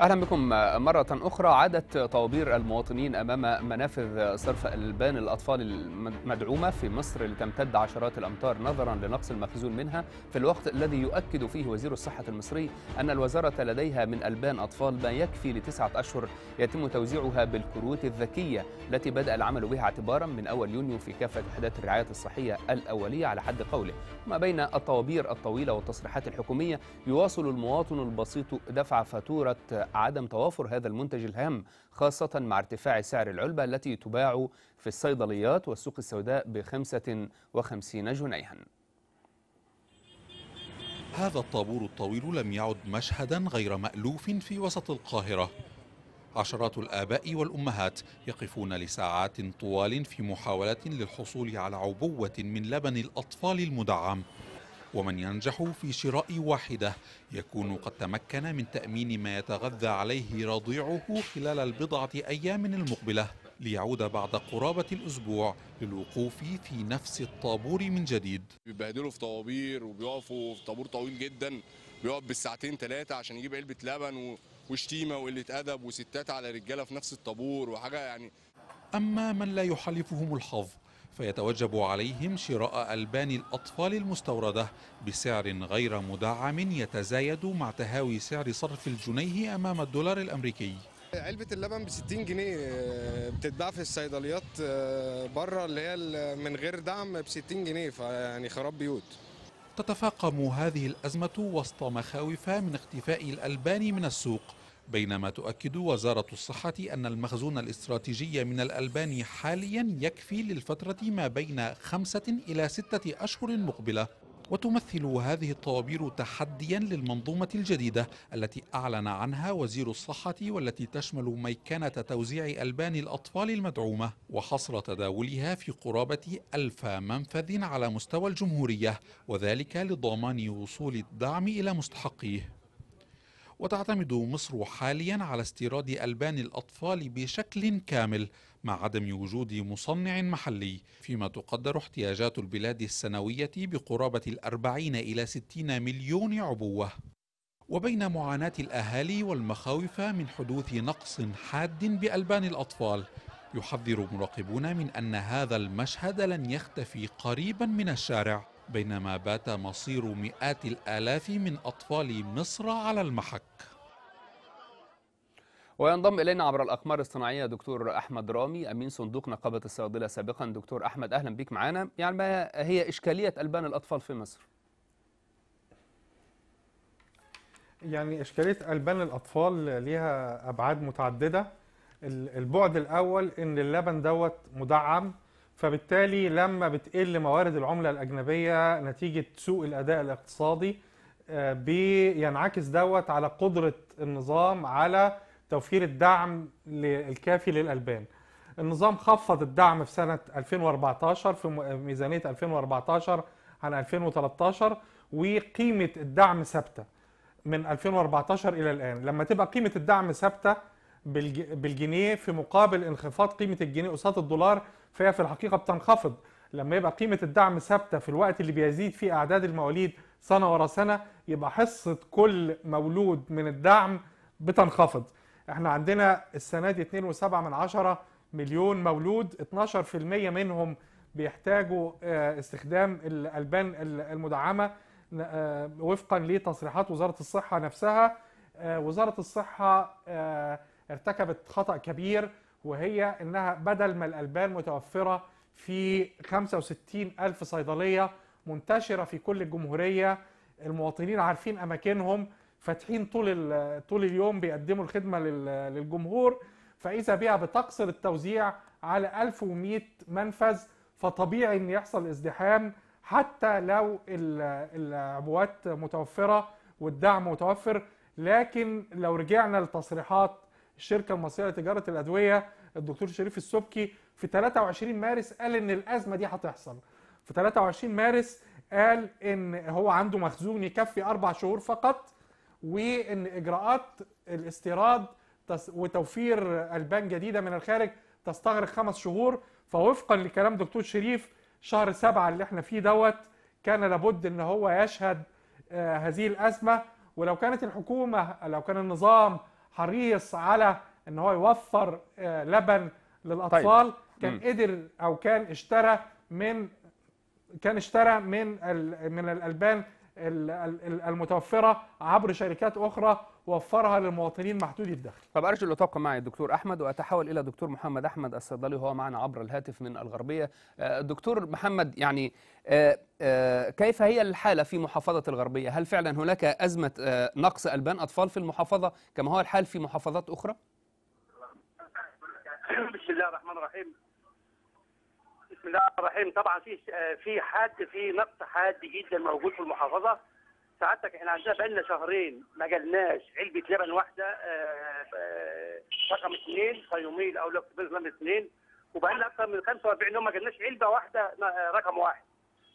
اهلا بكم مره اخرى عادت طوابير المواطنين امام منافذ صرف البان الاطفال المدعومه في مصر لتمتد عشرات الامتار نظرا لنقص المخزون منها في الوقت الذي يؤكد فيه وزير الصحه المصري ان الوزاره لديها من البان اطفال ما يكفي لتسعه اشهر يتم توزيعها بالكروت الذكيه التي بدا العمل بها اعتبارا من اول يونيو في كافه وحدات الرعايه الصحيه الاوليه على حد قوله ما بين الطوابير الطويله والتصريحات الحكوميه يواصل المواطن البسيط دفع فاتوره عدم توافر هذا المنتج الهام خاصة مع ارتفاع سعر العلبة التي تباع في الصيدليات والسوق السوداء ب 55 جنيها هذا الطابور الطويل لم يعد مشهدا غير مألوف في وسط القاهرة عشرات الآباء والأمهات يقفون لساعات طوال في محاولة للحصول على عبوة من لبن الأطفال المدعم ومن ينجح في شراء واحدة يكون قد تمكن من تأمين ما يتغذى عليه رضيعه خلال البضعة أيام المقبلة ليعود بعد قرابة الأسبوع للوقوف في نفس الطابور من جديد بيبهدلوا في طوابير وبيقفوا في طابور طويل جدا بيقف بالساعتين ثلاثة عشان يجيب علبة لبن وشتيمة وقلة أدب وستات على رجالة في نفس الطابور وحاجة يعني أما من لا يحالفهم الحظ فيتوجب عليهم شراء ألبان الأطفال المستوردة بسعر غير مدعم يتزايد مع تهاوي سعر صرف الجنيه أمام الدولار الأمريكي علبة اللبن ب 60 جنيه آه، بتتباع في الصيدليات آه، بره اللي هي من غير دعم ب 60 جنيه فيعني خراب بيوت تتفاقم هذه الأزمة وسط مخاوف من اختفاء الألبان من السوق بينما تؤكد وزارة الصحة أن المخزون الاستراتيجي من الألبان حاليا يكفي للفترة ما بين خمسة إلى ستة أشهر مقبلة وتمثل هذه الطوابير تحديا للمنظومة الجديدة التي أعلن عنها وزير الصحة والتي تشمل ميكانة توزيع ألبان الأطفال المدعومة وحصر تداولها في قرابة ألف منفذ على مستوى الجمهورية وذلك لضمان وصول الدعم إلى مستحقيه وتعتمد مصر حاليا على استيراد ألبان الأطفال بشكل كامل مع عدم وجود مصنع محلي فيما تقدر احتياجات البلاد السنوية بقرابة الأربعين إلى ستين مليون عبوة وبين معاناة الأهالي والمخاوف من حدوث نقص حاد بألبان الأطفال يحذر مراقبون من أن هذا المشهد لن يختفي قريبا من الشارع بينما بات مصير مئات الآلاف من أطفال مصر على المحك وينضم إلينا عبر الأقمار الصناعية دكتور أحمد رامي أمين صندوق نقابة الصيادلة سابقا دكتور أحمد أهلا بك معنا يعني ما هي إشكالية ألبان الأطفال في مصر؟ يعني إشكالية ألبان الأطفال ليها أبعاد متعددة البعد الأول إن اللبن دوت مدعم فبالتالي لما بتقل موارد العملة الأجنبية نتيجة سوء الأداء الاقتصادي آه، بينعكس دوت على قدرة النظام على توفير الدعم الكافي للألبان النظام خفض الدعم في سنة 2014 في آه، ميزانية 2014 عن 2013 وقيمة الدعم ثابتة من 2014 إلى الآن لما تبقى قيمة الدعم ثابتة بالجنيه في مقابل انخفاض قيمة الجنيه قصاد الدولار فهي في الحقيقه بتنخفض لما يبقى قيمه الدعم ثابته في الوقت اللي بيزيد فيه اعداد المواليد سنه ورا سنه يبقى حصه كل مولود من الدعم بتنخفض احنا عندنا السنه دي 2.7 من عشرة مليون مولود 12% منهم بيحتاجوا آه، استخدام الالبان المدعمه آه، وفقا لتصريحات وزاره الصحه نفسها آه، وزاره الصحه ارتكبت خطا كبير وهي انها بدل ما الالبان متوفره في 65 الف صيدليه منتشره في كل الجمهوريه المواطنين عارفين اماكنهم فاتحين طول طول اليوم بيقدموا الخدمه للجمهور فاذا بها بتقصر التوزيع على 1100 منفذ فطبيعي ان يحصل ازدحام حتى لو العبوات متوفره والدعم متوفر لكن لو رجعنا لتصريحات الشركه المصريه لتجاره الادويه الدكتور شريف السبكي في 23 مارس قال ان الازمه دي هتحصل في 23 مارس قال ان هو عنده مخزون يكفي اربع شهور فقط وان اجراءات الاستيراد وتوفير البان جديده من الخارج تستغرق خمس شهور فوفقا لكلام دكتور شريف شهر سبعة اللي احنا فيه دوت كان لابد ان هو يشهد آه، هذه الازمه ولو كانت الحكومه لو كان النظام حريص على ان هو يوفر آه، لبن للاطفال طيب. كان قدر او كان اشترى من كان اشترى من من الالبان المتوفره عبر شركات اخرى وفرها للمواطنين محدودي الدخل. طب ارجو الاتاقه معي الدكتور احمد واتحول الى دكتور محمد احمد الصيدلي وهو معنا عبر الهاتف من الغربيه. الدكتور آه، محمد يعني آه، آه، كيف هي الحاله في محافظه الغربيه؟ هل فعلا هناك ازمه نقص البان اطفال في المحافظه كما هو الحال في محافظات اخرى؟ بسم الله الرحمن الرحيم بسم الله الرحمن الرحيم طبعا في آه، في حد في نقص حاد جدا موجود في المحافظه سعادتك احنا عندنا بقالنا شهرين ما جالناش علبه لبن واحده آه، آه، رقم اثنين قيومين او لوكسبيرز رقم اثنين وبقالنا اكثر من 45 يوم ما جالناش علبه واحده رقم واحد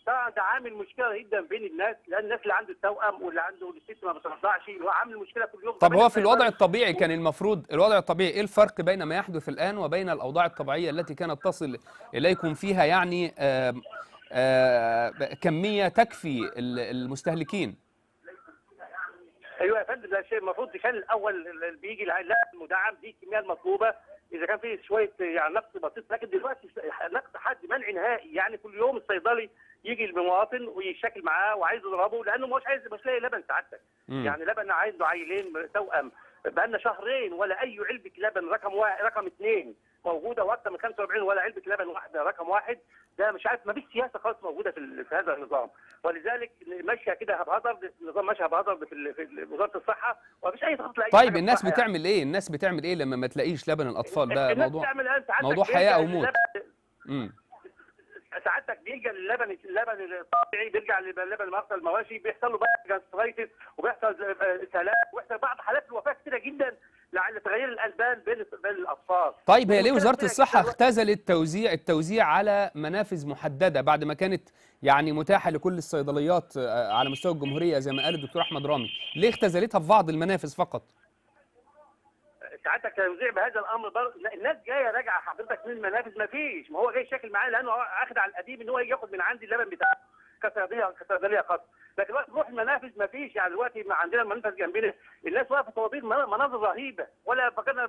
طبعا ده عامل مشكله جدا بين الناس لان الناس اللي عنده التوأم واللي عنده الست ما بترضعش هو عامل مشكله كل يوم طب هو في الوضع الطبيعي كان المفروض الوضع الطبيعي ايه الفرق بين ما يحدث الان وبين الاوضاع الطبيعيه التي كانت تصل اليكم فيها يعني كميه تكفي المستهلكين؟ ايوه يا فندم ده شيء المفروض كان الاول اللي بيجي لا المدعم دي الكميه المطلوبه اذا كان في شويه يعني نقص بسيط لكن دلوقتي نقص حد منع نهائي يعني كل يوم الصيدلي يجي المواطن ويشكل معاه وعايز يضربه لانه مش عايز مش لاقي لبن سعادتك يعني لبن عنده عيلين توأم لنا شهرين ولا اي علبه لبن رقم واحد رقم اثنين موجوده واكثر من 45 ولا علبه لبن واحده رقم واحد ده مش عارف ما فيش سياسه خالص موجوده في, في هذا النظام ولذلك ماشيه كده بهزرد النظام ماشي بهزرد في, وزاره الصحه وما فيش اي ضغط لاي طيب الناس بتعمل يعني. ايه الناس بتعمل ايه لما ما تلاقيش لبن الاطفال ده موضوع موضوع حياه او موت سعادتك بيلجا للبن اللبن الطبيعي بيرجع للبن مرضى المواشي بيحصل له بقى جاسترايتس وبيحصل آه، سلام وبيحصل بعض حالات الوفاه كثيره جدا لعل تغير الالبان بين الاطفال. طيب هي ليه وزاره الصحه اختزلت توزيع التوزيع على منافذ محدده بعد ما كانت يعني متاحه لكل الصيدليات آه، على مستوى الجمهوريه زي ما قال الدكتور احمد رامي، ليه اختزلتها في بعض المنافذ فقط؟ كان يذيع بهذا الامر بر... الناس جايه راجعه حضرتك من المنافس ما فيش ما هو جاي شاكل معايا لانه اخد على القديم ان هو ياخد من عندي اللبن بتاعه كصيدليه كصيدليه خاصه لكن الوقت روح المنافس ما فيش يعني دلوقتي عندنا المنافس جنبنا الناس واقفه طوابير مناظر رهيبه ولا فكرنا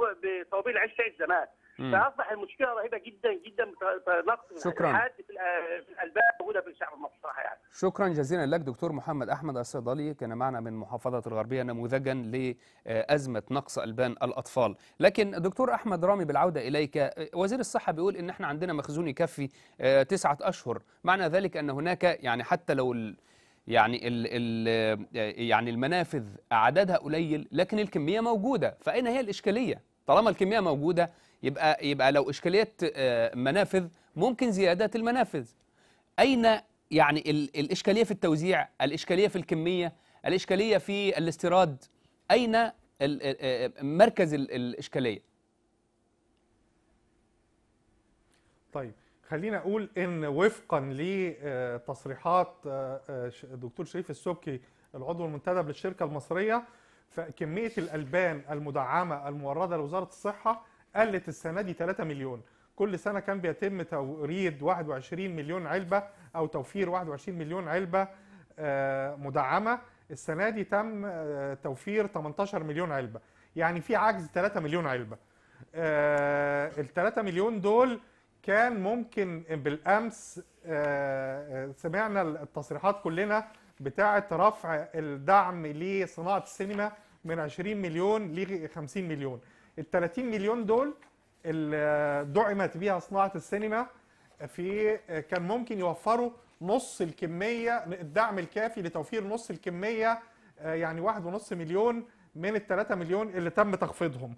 بطوابير العيش بتاعت زمان فاصبح المشكله رهيبه جدا جدا نقص شكرا في الالباب شكرا جزيلا لك دكتور محمد احمد الصيدلي كان معنا من محافظه الغربيه نموذجا لازمه نقص البان الاطفال لكن دكتور احمد رامي بالعوده اليك وزير الصحه بيقول ان احنا عندنا مخزون يكفي آه، تسعة اشهر معنى ذلك ان هناك يعني حتى لو يعني الـ الـ آه، يعني المنافذ اعدادها قليل لكن الكميه موجوده فاين هي الاشكاليه طالما الكميه موجوده يبقى يبقى لو اشكاليه آه، منافذ ممكن زيادات المنافذ اين يعني الإشكالية في التوزيع الإشكالية في الكمية الإشكالية في الاستيراد أين مركز الإشكالية طيب خلينا أقول إن وفقا لتصريحات آه، آه، دكتور شريف السبكي العضو المنتدب للشركة المصرية فكمية الألبان المدعمة الموردة لوزارة الصحة قلت السنة دي 3 مليون كل سنة كان بيتم توريد 21 مليون علبة او توفير 21 مليون علبه آه، مدعمه السنه دي تم آه، توفير 18 مليون علبه يعني في عجز 3 مليون علبه آه، ال 3 مليون دول كان ممكن بالامس سمعنا التصريحات كلنا بتاعه رفع الدعم لصناعه السينما من 20 مليون ل 50 مليون ال 30 مليون دول اللي دعمت بيها صناعه السينما في كان ممكن يوفروا نص الكميه الدعم الكافي لتوفير نص الكميه يعني واحد ونص مليون من ال 3 مليون اللي تم تخفيضهم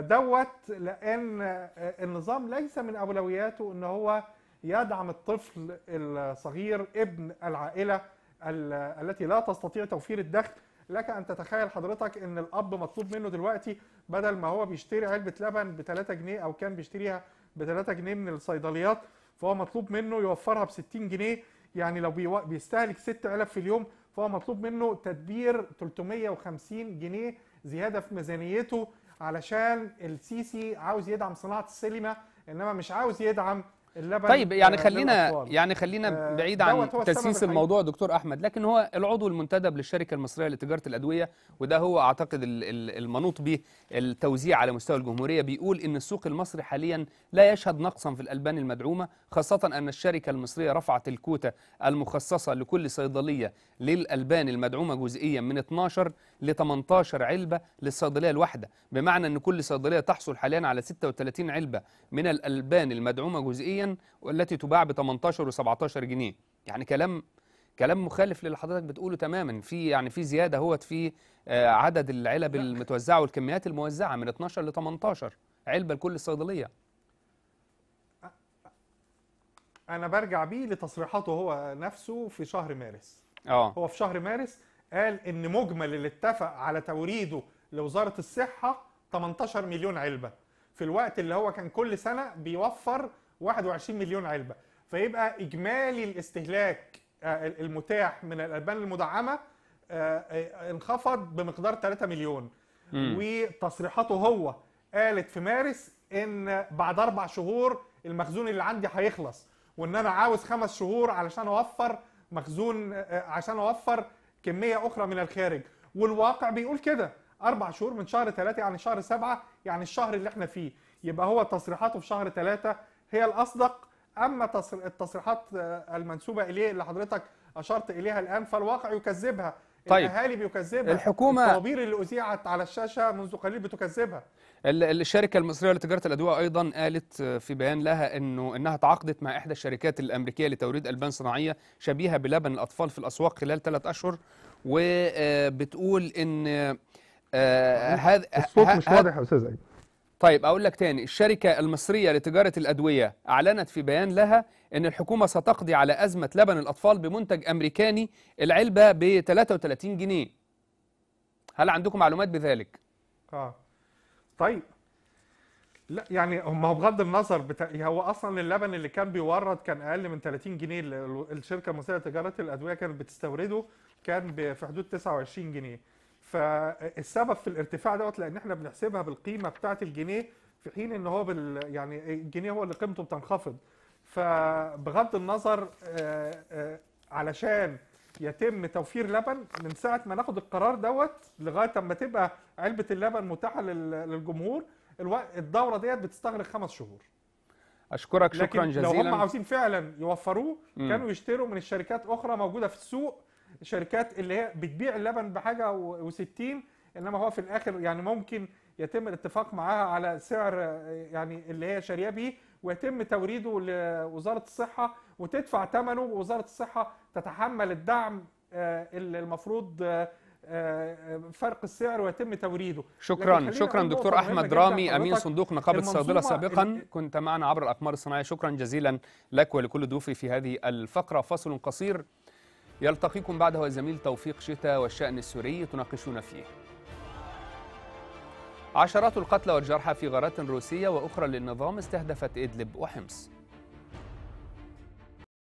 دوت لان النظام ليس من اولوياته ان هو يدعم الطفل الصغير ابن العائله التي لا تستطيع توفير الدخل لك ان تتخيل حضرتك ان الاب مطلوب منه دلوقتي بدل ما هو بيشتري علبه لبن ب 3 جنيه او كان بيشتريها ب 3 جنيه من الصيدليات فهو مطلوب منه يوفرها ب 60 جنيه يعني لو بيستهلك 6000 في اليوم فهو مطلوب منه تدبير 350 جنيه زياده في ميزانيته علشان السيسي عاوز يدعم صناعه السينما انما مش عاوز يدعم اللبن طيب يعني آه، خلينا يعني خلينا آه، بعيد عن تسييس الموضوع دكتور احمد لكن هو العضو المنتدب للشركه المصريه لتجاره الادويه وده هو اعتقد المنوط به التوزيع على مستوى الجمهوريه بيقول ان السوق المصري حاليا لا يشهد نقصا في الالبان المدعومه خاصه ان الشركه المصريه رفعت الكوتا المخصصه لكل صيدليه للالبان المدعومه جزئيا من 12 ل 18 علبه للصيدليه الواحده بمعنى ان كل صيدليه تحصل حاليا على 36 علبه من الالبان المدعومه جزئيا حاليا والتي تباع ب 18 و17 جنيه يعني كلام كلام مخالف للي حضرتك بتقوله تماما في يعني في زياده اهوت في آه، عدد العلب المتوزعه والكميات الموزعه من 12 ل 18 علبه لكل صيدليه انا برجع بيه لتصريحاته هو نفسه في شهر مارس اه هو في شهر مارس قال ان مجمل اللي اتفق على توريده لوزاره الصحه 18 مليون علبه في الوقت اللي هو كان كل سنه بيوفر 21 مليون علبه فيبقى اجمالي الاستهلاك آه، المتاح من الالبان المدعمه آه، آه، انخفض بمقدار 3 مليون م. وتصريحاته هو قالت في مارس ان بعد اربع شهور المخزون اللي عندي هيخلص وان انا عاوز خمس شهور علشان اوفر مخزون عشان اوفر كميه اخرى من الخارج والواقع بيقول كده اربع شهور من شهر ثلاثه يعني شهر سبعه يعني الشهر اللي احنا فيه يبقى هو تصريحاته في شهر ثلاثه هي الاصدق اما التصريحات المنسوبه اليه اللي حضرتك اشرت اليها الان فالواقع يكذبها طيب الاهالي بيكذبها الحكومه الطوابير اللي اذيعت على الشاشه منذ قليل بتكذبها الشركه المصريه لتجاره الادويه ايضا قالت في بيان لها انه انها تعاقدت مع احدى الشركات الامريكيه لتوريد البان صناعيه شبيهه بلبن الاطفال في الاسواق خلال ثلاث اشهر وبتقول ان هذا آه، الصوت مش واضح يا استاذ ايمن طيب أقول لك تاني الشركة المصرية لتجارة الأدوية أعلنت في بيان لها أن الحكومة ستقضي على أزمة لبن الأطفال بمنتج أمريكاني العلبة ب 33 جنيه هل عندكم معلومات بذلك؟ آه طيب لا يعني ما هو بغض النظر بتا... هو اصلا اللبن اللي كان بيورد كان اقل من 30 جنيه الشركه المصريه لتجاره الادويه كانت بتستورده كان في حدود 29 جنيه فالسبب في الارتفاع دوت لان احنا بنحسبها بالقيمه بتاعه الجنيه في حين ان هو بال يعني الجنيه هو اللي قيمته بتنخفض فبغض النظر آه، آه، علشان يتم توفير لبن من ساعه ما ناخد القرار دوت لغايه اما تبقى علبه اللبن متاحه للجمهور الدوره ديت بتستغرق خمس شهور اشكرك شكرا لكن جزيلا لو هم عاوزين فعلا يوفروه كانوا يشتروا من الشركات اخرى موجوده في السوق شركات اللي هي بتبيع اللبن بحاجه و60 انما هو في الاخر يعني ممكن يتم الاتفاق معاها على سعر يعني اللي هي شاريه بيه ويتم توريده لوزاره الصحه وتدفع ثمنه ووزاره الصحه تتحمل الدعم آه، اللي المفروض آه، آه، فرق السعر ويتم توريده شكرا شكرا دكتور احمد رامي امين صندوق نقابه الصيدله سابقا كنت معنا عبر الاقمار الصناعيه شكرا جزيلا لك ولكل ضيوفي في هذه الفقره فصل قصير يلتقيكم بعدها الزميل توفيق شتا والشأن السوري تناقشون فيه عشرات القتلى والجرحى في غارات روسية وأخرى للنظام استهدفت إدلب وحمص